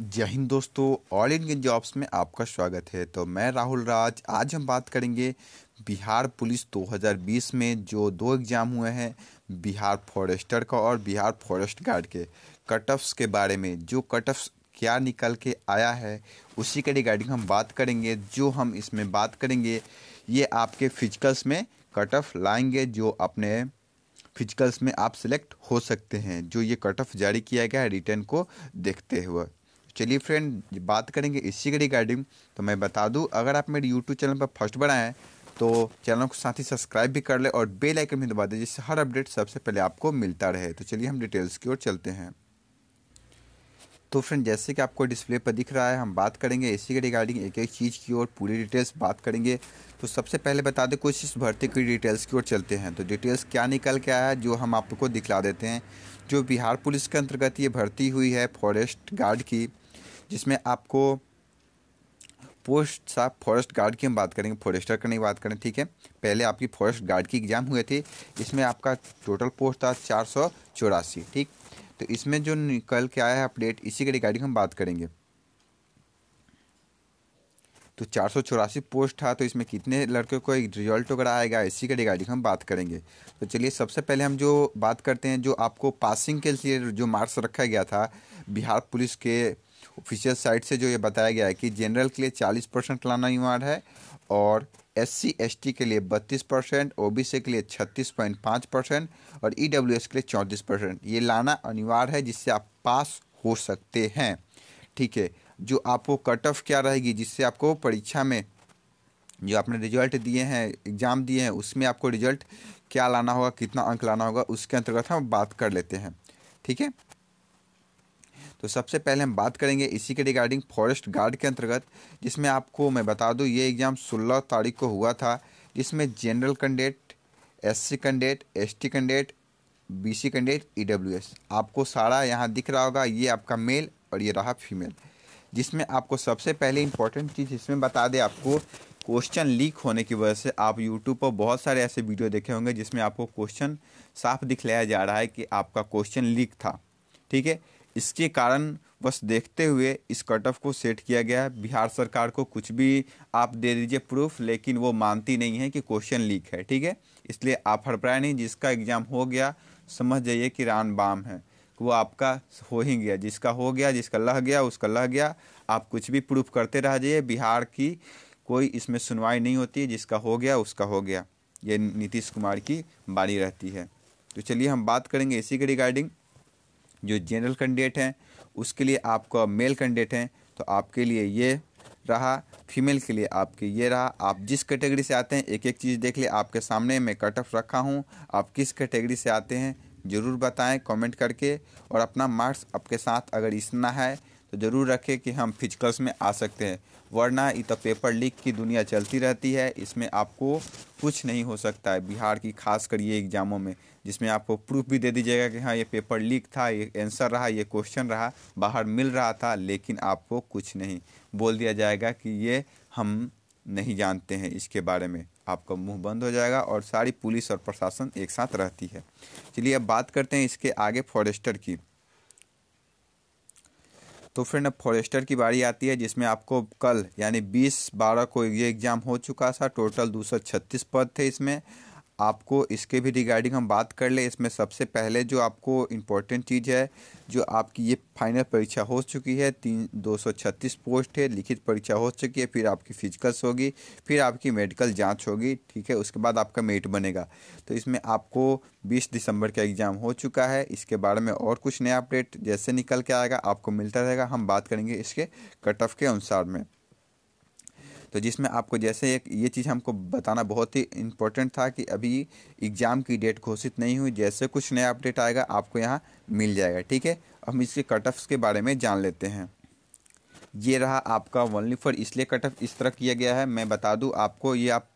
जय हिंद दोस्तों all Indian jobs में आपका स्वागत है तो मैं राहुल राज आज हम बात करेंगे बिहार पुलिस 2020 में जो दो एग्ज़ाम हुए हैं बिहार फॉरेस्टर का और बिहार फॉरेस्ट गार्ड के कट ऑफ्स के बारे में जो कट ऑफ्स क्या निकल के आया है उसी के रिगार्डिंग हम बात करेंगे जो हम इसमें बात करेंगे ये आपके फिजिकल्स में कट ऑफ लाएंगे जो अपने फिजिकल्स में आप सिलेक्ट हो सकते हैं जो ये कट ऑफ जारी किया गया है रिटर्न को देखते हुए चलिए फ्रेंड बात करेंगे इसी के रिगार्डिंग तो मैं बता दूं अगर आप मेरे यूट्यूब चैनल पर फर्स्ट बना है तो चैनल को साथ ही सब्सक्राइब भी कर ले और बेल आइकन भी दबा दें जिससे हर अपडेट सबसे पहले आपको मिलता रहे तो चलिए हम डिटेल्स की ओर चलते हैं तो फ्रेंड जैसे कि आपको डिस्प्ले पर दिख रहा है हम बात करेंगे इसी के रिगार्डिंग एक एक चीज़ की ओर पूरी डिटेल्स बात करेंगे तो सबसे पहले बता दें कुछ इस भर्ती की डिटेल्स की ओर चलते हैं तो डिटेल्स क्या निकल के आया है जो हम आपको दिखला देते हैं जो बिहार पुलिस के अंतर्गत ये भर्ती हुई है फॉरेस्ट गार्ड की जिसमें आपको पोस्ट साफ फॉरेस्ट गार्ड की हम बात करेंगे फॉरेस्टर करने की बात करें ठीक है पहले आपकी फॉरेस्ट गार्ड की एग्ज़ाम हुए थे इसमें आपका टोटल पोस्ट था चार सौ चौरासी ठीक तो इसमें जो निकल के आया है अपडेट इसी के रिगार्डिंग हम बात करेंगे तो चार सौ चौरासी पोस्ट था तो इसमें कितने लड़कों को एक रिजल्ट वगैरह आएगा इसी के रिगार्डिंग हम बात करेंगे तो चलिए सबसे पहले हम जो बात करते हैं जो आपको पासिंग के लिए जो मार्क्स रखा गया था बिहार पुलिस के ऑफिशियल साइट से जो ये बताया गया है कि जनरल के लिए 40 परसेंट लाना अनिवार्य है और एस सी के लिए 32 परसेंट ओ के लिए 36.5 परसेंट और ई e के लिए 34 परसेंट ये लाना अनिवार्य है जिससे आप पास हो सकते हैं ठीक है जो आपको कट ऑफ क्या रहेगी जिससे आपको परीक्षा में जो आपने रिजल्ट दिए हैं एग्ज़ाम दिए हैं उसमें आपको रिजल्ट क्या लाना होगा कितना अंक लाना होगा उसके अंतर्गत हम बात कर लेते हैं ठीक है तो सबसे पहले हम बात करेंगे इसी के रिगार्डिंग फॉरेस्ट गार्ड के अंतर्गत जिसमें आपको मैं बता दूँ ये एग्ज़ाम सोलह तारीख को हुआ था जिसमें general candidate C candidate T candidate C candidate S आपको सारा यहाँ दिख रहा होगा ये आपका मेल और ये रहा फीमेल जिसमें आपको सबसे पहले इंपॉर्टेंट चीज़ इसमें बता दें आपको क्वेश्चन लीक होने की वजह से आप यूट्यूब पर बहुत सारे ऐसे वीडियो देखे होंगे जिसमें आपको क्वेश्चन साफ दिखलाया जा रहा है कि आपका क्वेश्चन लीक था ठीक है इसके कारण बस देखते हुए इस कट ऑफ को सेट किया गया है बिहार सरकार को कुछ भी आप दे दीजिए प्रूफ लेकिन वो मानती नहीं है कि क्वेश्चन लीक है ठीक है इसलिए आप हड़पराए नहीं जिसका एग्ज़ाम हो गया समझ जाइए कि रान बाम है वो आपका हो ही गया जिसका हो गया जिसका लह गया उसका लह गया आप कुछ भी प्रूफ करते रह जाइए बिहार की कोई इसमें सुनवाई नहीं होती जिसका हो गया उसका हो गया ये नीतीश कुमार की बारी रहती है तो चलिए हम बात करेंगे इसी के रिगार्डिंग जो जनरल कैंडिडेट हैं उसके लिए आपका मेल कैंडिडेट हैं तो आपके लिए ये रहा फीमेल के लिए आपके ये रहा आप जिस कैटेगरी से आते हैं एक एक चीज़ देख ले आपके सामने मैं कट ऑफ रखा हूँ आप किस कैटेगरी से आते हैं ज़रूर बताएं कमेंट करके और अपना मार्क्स आपके साथ अगर इस है तो ज़रूर रखें कि हम फिजिकल्स में आ सकते हैं वरना ये तो पेपर लीक की दुनिया चलती रहती है इसमें आपको कुछ नहीं हो सकता है बिहार की खास कर ये एग्ज़ामों में जिसमें आपको प्रूफ भी दे दीजिएगा कि हाँ ये पेपर लीक था ये आंसर रहा ये क्वेश्चन रहा बाहर मिल रहा था लेकिन आपको कुछ नहीं बोल दिया जाएगा कि ये हम नहीं जानते हैं इसके बारे में आपका मुंह बंद हो जाएगा और सारी पुलिस और प्रशासन एक साथ रहती है चलिए अब बात करते हैं इसके आगे फॉरेस्टर की तो फ्रेंड अब फॉरेस्टर की बारी आती है जिसमें आपको कल यानी बीस बारह को ये एग्ज़ाम हो चुका था टोटल दो पद थे इसमें आपको इसके भी रिगार्डिंग हम बात कर ले इसमें सबसे पहले जो आपको इम्पोर्टेंट चीज़ है जो आपकी ये फाइनल परीक्षा हो चुकी है तीन दो सौ छत्तीस पोस्ट है लिखित परीक्षा हो चुकी है फिर आपकी फिजिकल्स होगी फिर आपकी मेडिकल जांच होगी ठीक है उसके बाद आपका मेट बनेगा तो इसमें आपको बीस दिसंबर का एग्ज़ाम हो चुका है इसके बारे में और कुछ नया अपडेट जैसे निकल के आएगा आपको मिलता रहेगा हम बात करेंगे इसके कट ऑफ के अनुसार में तो जिसमें आपको जैसे एक ये चीज़ हमको बताना बहुत ही इम्पोर्टेंट था कि अभी एग्ज़ाम की डेट घोषित नहीं हुई जैसे कुछ नया अपडेट आएगा आपको यहाँ मिल जाएगा ठीक है हम इसके कट ऑफ्स के बारे में जान लेते हैं ये रहा आपका वनली फॉर इसलिए कट ऑफ इस तरह किया गया है मैं बता दूँ आपको ये आप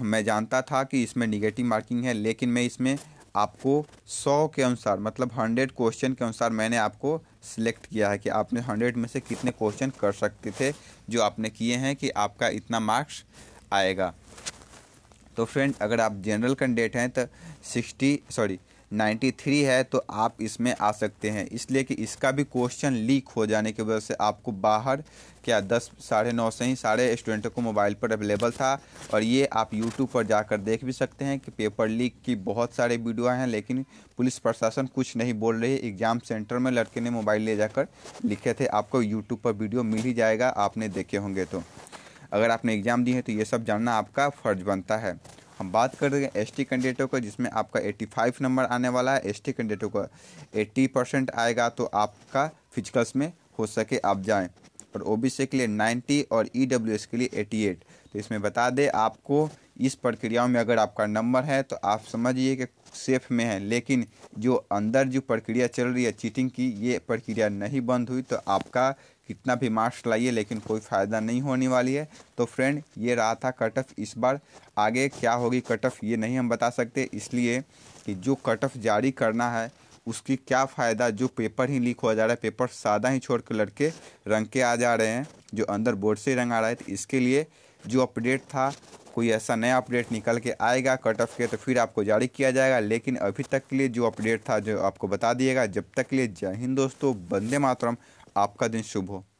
मैं जानता था कि इसमें निगेटिव मार्किंग है लेकिन मैं इसमें आपको सौ के अनुसार मतलब हंड्रेड क्वेश्चन के अनुसार मैंने आपको सिलेक्ट किया है कि आपने हंड्रेड में से कितने क्वेश्चन कर सकते थे जो आपने किए हैं कि आपका इतना मार्क्स आएगा तो फ्रेंड अगर आप जनरल कैंडिडेट हैं तो सिक्सटी सॉरी 93 है तो आप इसमें आ सकते हैं इसलिए कि इसका भी क्वेश्चन लीक हो जाने की वजह से आपको बाहर क्या दस साढ़े नौ से ही सारे स्टूडेंटों को मोबाइल पर अवेलेबल था और ये आप यूट्यूब पर जाकर देख भी सकते हैं कि पेपर लीक की बहुत सारे वीडियो हैं लेकिन पुलिस प्रशासन कुछ नहीं बोल रही एग्ज़ाम सेंटर में लड़के ने मोबाइल ले जाकर लिखे थे आपको यूट्यूब पर वीडियो मिल ही जाएगा आपने देखे होंगे तो अगर आपने एग्ज़ाम दी है तो ये सब जानना आपका फ़र्ज बनता है हम बात कर रहे हैं एस टी कैंडिडेटों का जिसमें आपका 85 नंबर आने वाला है एस टी कैंडिडेटों का 80 परसेंट आएगा तो आपका फिजिकल्स में हो सके आप जाएं और ओ के लिए 90 और ई e के लिए 88 तो इसमें बता दे आपको इस प्रक्रियाओं में अगर आपका नंबर है तो आप समझिए कि सेफ में है लेकिन जो अंदर जो प्रक्रिया चल रही है चीटिंग की ये प्रक्रिया नहीं बंद हुई तो आपका कितना भी मार्क्स लाइए लेकिन कोई फ़ायदा नहीं होने वाली है तो फ्रेंड ये रहा था कट ऑफ इस बार आगे क्या होगी कट ऑफ ये नहीं हम बता सकते इसलिए कि जो कट ऑफ जारी करना है उसकी क्या फ़ायदा जो पेपर ही लीक हो जा रहा है पेपर सादा ही छोड़ कर लड़के रंग के आ जा रहे हैं जो अंदर बोर्ड से रंग आ रहा है तो इसके लिए जो अपडेट था कोई ऐसा नया अपडेट निकल के आएगा कट ऑफ के तो फिर आपको जारी किया जाएगा लेकिन अभी तक के लिए जो अपडेट था जो आपको बता दिएगा जब तक के लिए जय हिंद दोस्तों बंदे मातरम आपका दिन शुभ हो